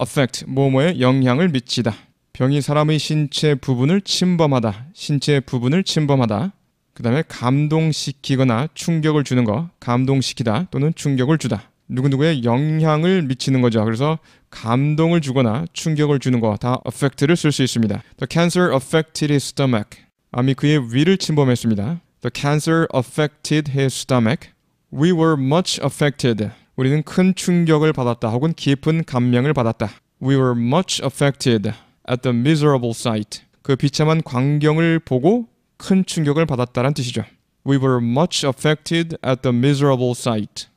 affect 뭐뭐에 영향을 미치다. 병이 사람의 신체 부분을 침범하다. 신체 부분을 침범하다. 그 다음에 감동시키거나 충격을 주는 거, 감동시키다 또는 충격을 주다. 누구누구의 영향을 미치는 거죠. 그래서 감동을 주거나 충격을 주는 거 다 affect를 쓸 수 있습니다. The cancer affected his stomach. 암이 그의 위를 침범했습니다. The cancer affected his stomach. We were much affected. 우리는 큰 충격을 받았다 혹은 깊은 감명을 받았다. We were much affected at the miserable sight. 그 비참한 광경을 보고 큰 충격을 받았다란 뜻이죠. We were much affected at the miserable sight.